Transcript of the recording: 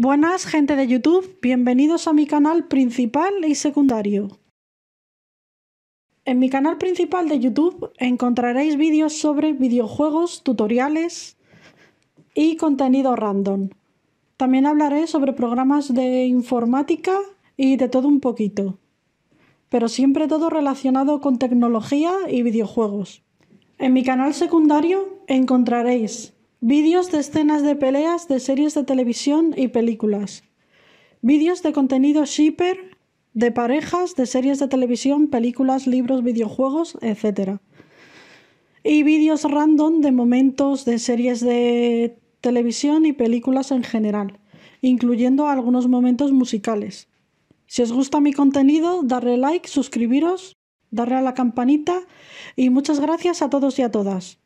Buenas gente de YouTube, bienvenidos a mi canal principal y secundario. En mi canal principal de YouTube encontraréis vídeos sobre videojuegos, tutoriales y contenido random. También hablaré sobre programas de informática y de todo un poquito, pero siempre todo relacionado con tecnología y videojuegos. En mi canal secundario encontraréis Vídeos de escenas de peleas de series de televisión y películas. Vídeos de contenido shipper de parejas de series de televisión, películas, libros, videojuegos, etc. Y vídeos random de momentos de series de televisión y películas en general, incluyendo algunos momentos musicales. Si os gusta mi contenido, darle like, suscribiros, darle a la campanita y muchas gracias a todos y a todas.